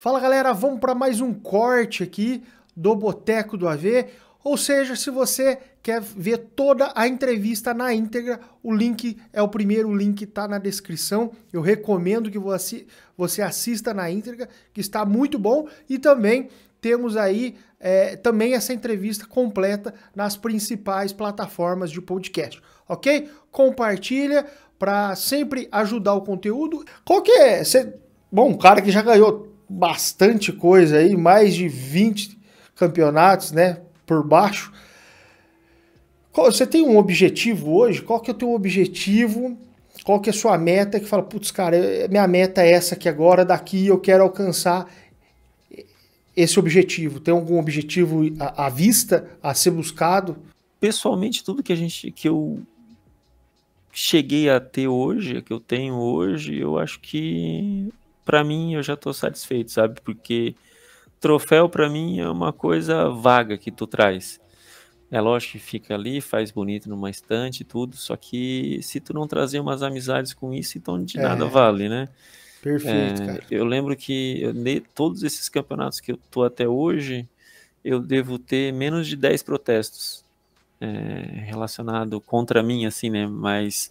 Fala galera, vamos para mais um corte aqui do Boteco do AV. Ou seja, se você quer ver toda a entrevista na íntegra, o link é o primeiro link está na descrição. Eu recomendo que você, você assista na íntegra, que está muito bom. E também temos aí é, também essa entrevista completa nas principais plataformas de podcast, ok? Compartilha para sempre ajudar o conteúdo. Qual que é? Cê... Bom, um cara que já ganhou bastante coisa aí, mais de 20 campeonatos, né, por baixo. você tem um objetivo hoje? Qual que é o teu objetivo? Qual que é a sua meta? Que fala, putz, cara, minha meta é essa aqui agora, daqui eu quero alcançar esse objetivo. Tem algum objetivo à, à vista, a ser buscado? Pessoalmente, tudo que a gente, que eu cheguei a ter hoje, que eu tenho hoje, eu acho que para mim eu já tô satisfeito, sabe? Porque troféu para mim é uma coisa vaga que tu traz. É lógico que fica ali, faz bonito numa estante e tudo, só que se tu não trazer umas amizades com isso, então de é, nada vale, né? Perfeito, é, cara. Eu lembro que eu, todos esses campeonatos que eu tô até hoje, eu devo ter menos de 10 protestos é, relacionado contra mim, assim, né? Mas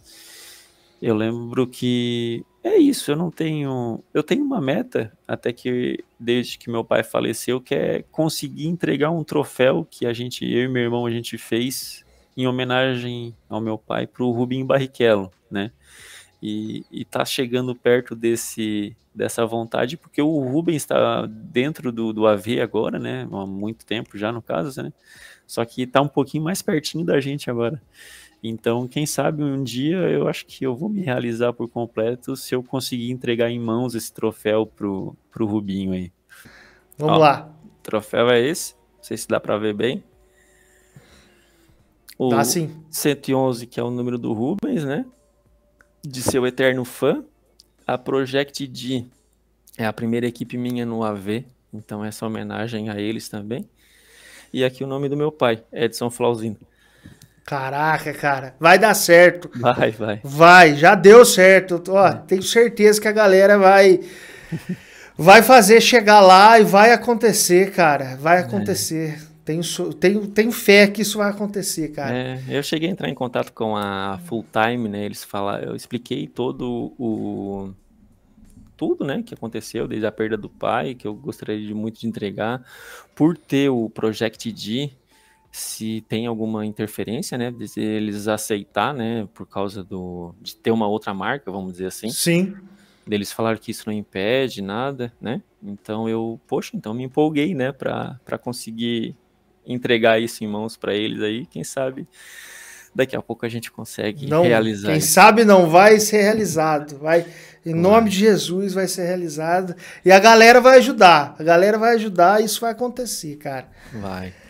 eu lembro que é isso, eu não tenho. Eu tenho uma meta, até que desde que meu pai faleceu, que é conseguir entregar um troféu que a gente, eu e meu irmão, a gente fez em homenagem ao meu pai para o Rubinho Barrichello, né? E, está chegando perto desse dessa vontade, porque o Rubens está dentro do, do AV agora, né? Há muito tempo já, no caso, né? Só que está um pouquinho mais pertinho da gente agora. Então, quem sabe um dia eu acho que eu vou me realizar por completo se eu conseguir entregar em mãos esse troféu pro, pro Rubinho aí. Vamos Ó, lá. O troféu é esse. Não sei se dá para ver bem. O sim. 111, que é o número do Rubens, né? De seu eterno fã. A Project D é a primeira equipe minha no AV, então essa homenagem a eles também. E aqui o nome do meu pai, Edson Flauzino. Caraca, cara, vai dar certo. Vai, vai. Vai, já deu certo. Ó, tenho certeza que a galera vai vai fazer chegar lá e vai acontecer, cara. Vai é. acontecer. É. Tenho, tenho, tenho fé que isso vai acontecer, cara. É, eu cheguei a entrar em contato com a Full Time, né? Eles falaram, eu expliquei todo o tudo, né, que aconteceu desde a perda do pai, que eu gostaria de muito de entregar, por ter o Project D, se tem alguma interferência, né? De eles aceitar, né? Por causa do, de ter uma outra marca, vamos dizer assim. Sim. Eles falaram que isso não impede nada, né? Então eu, poxa, então me empolguei, né? Para conseguir entregar isso em mãos para eles aí, quem sabe daqui a pouco a gente consegue não, realizar. Quem isso. sabe não vai ser realizado, vai em nome de Jesus vai ser realizado e a galera vai ajudar, a galera vai ajudar, isso vai acontecer, cara. Vai.